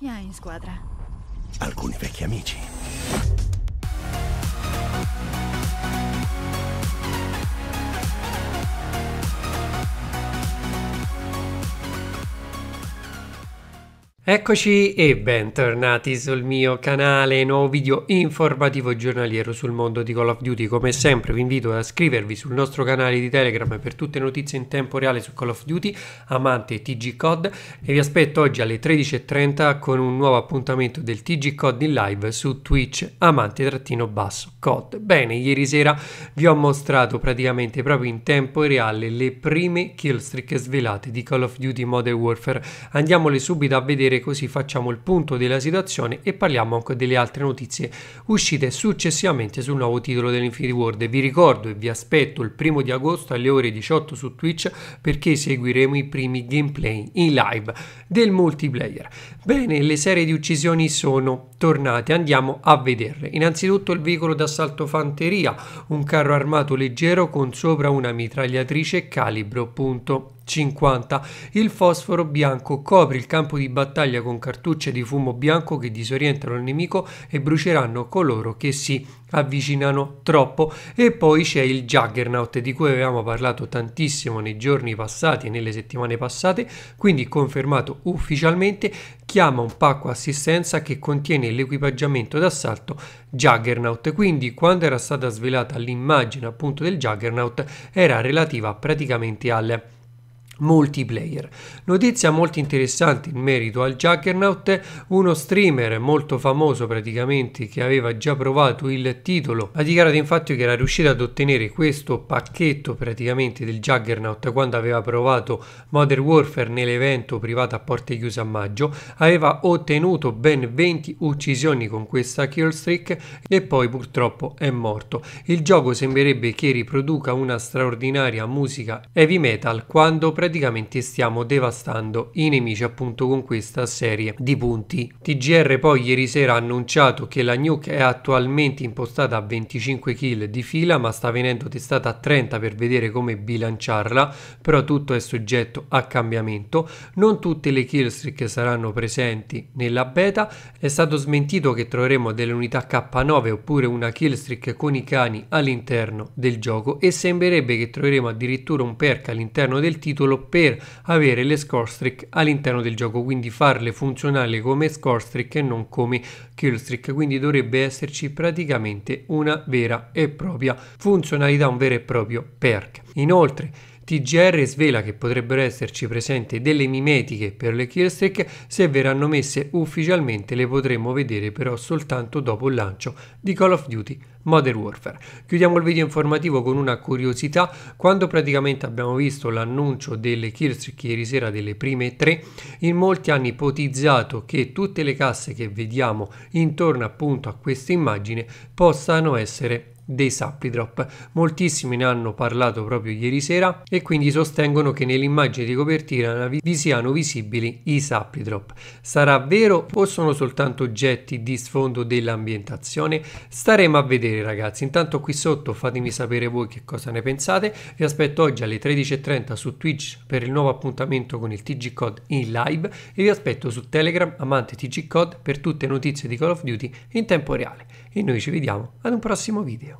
Chi hai in squadra? Alcuni vecchi amici. Eccoci e bentornati sul mio canale, nuovo video informativo giornaliero sul mondo di Call of Duty. Come sempre vi invito ad iscrivervi sul nostro canale di Telegram per tutte le notizie in tempo reale su Call of Duty, Amante TG Cod e vi aspetto oggi alle 13.30 con un nuovo appuntamento del TG Cod in live su Twitch Amante-Cod. basso Bene, ieri sera vi ho mostrato praticamente proprio in tempo reale le prime killstreak svelate di Call of Duty Modern Warfare. Andiamole subito a vedere così facciamo il punto della situazione e parliamo anche delle altre notizie uscite successivamente sul nuovo titolo dell'Infinity World. Vi ricordo e vi aspetto il primo di agosto alle ore 18 su Twitch perché seguiremo i primi gameplay in live del multiplayer. Bene, le serie di uccisioni sono tornate, andiamo a vederle. Innanzitutto il veicolo d'assalto Fanteria, un carro armato leggero con sopra una mitragliatrice calibro punto 50. Il fosforo bianco copre il campo di battaglia con cartucce di fumo bianco che disorientano il nemico e bruceranno coloro che si avvicinano troppo. E poi c'è il Juggernaut di cui avevamo parlato tantissimo nei giorni passati e nelle settimane passate, quindi confermato ufficialmente, chiama un pacco assistenza che contiene l'equipaggiamento d'assalto Juggernaut. Quindi quando era stata svelata l'immagine appunto del Juggernaut era relativa praticamente al multiplayer. Notizia molto interessante in merito al Juggernaut, uno streamer molto famoso praticamente che aveva già provato il titolo, ha dichiarato infatti che era riuscito ad ottenere questo pacchetto praticamente del Juggernaut quando aveva provato Modern Warfare nell'evento privato a porte chiuse a maggio, aveva ottenuto ben 20 uccisioni con questa kill streak e poi purtroppo è morto. Il gioco sembrerebbe che riproduca una straordinaria musica heavy metal quando praticamente praticamente stiamo devastando i nemici appunto con questa serie di punti. TGR poi ieri sera ha annunciato che la nuke è attualmente impostata a 25 kill di fila ma sta venendo testata a 30 per vedere come bilanciarla, però tutto è soggetto a cambiamento. Non tutte le killstreak saranno presenti nella beta, è stato smentito che troveremo delle unità K9 oppure una killstreak con i cani all'interno del gioco e sembrerebbe che troveremo addirittura un perk all'interno del titolo per avere le score all'interno del gioco, quindi farle funzionare come score e non come kill quindi dovrebbe esserci praticamente una vera e propria funzionalità, un vero e proprio perk. Inoltre TGR svela che potrebbero esserci presenti delle mimetiche per le Killstreak, se verranno messe ufficialmente le potremo vedere però soltanto dopo il lancio di Call of Duty Modern Warfare. Chiudiamo il video informativo con una curiosità, quando praticamente abbiamo visto l'annuncio delle Killstreak ieri sera delle prime tre, in molti hanno ipotizzato che tutte le casse che vediamo intorno appunto a questa immagine possano essere dei Supply Drop. Moltissimi ne hanno parlato proprio ieri sera e quindi sostengono che nell'immagine di copertina vi siano visibili i Supply Drop. Sarà vero o sono soltanto oggetti di sfondo dell'ambientazione? Staremo a vedere ragazzi. Intanto qui sotto fatemi sapere voi che cosa ne pensate. Vi aspetto oggi alle 13.30 su Twitch per il nuovo appuntamento con il TG Code in live e vi aspetto su Telegram amante TG Code per tutte le notizie di Call of Duty in tempo reale. E noi ci vediamo ad un prossimo video.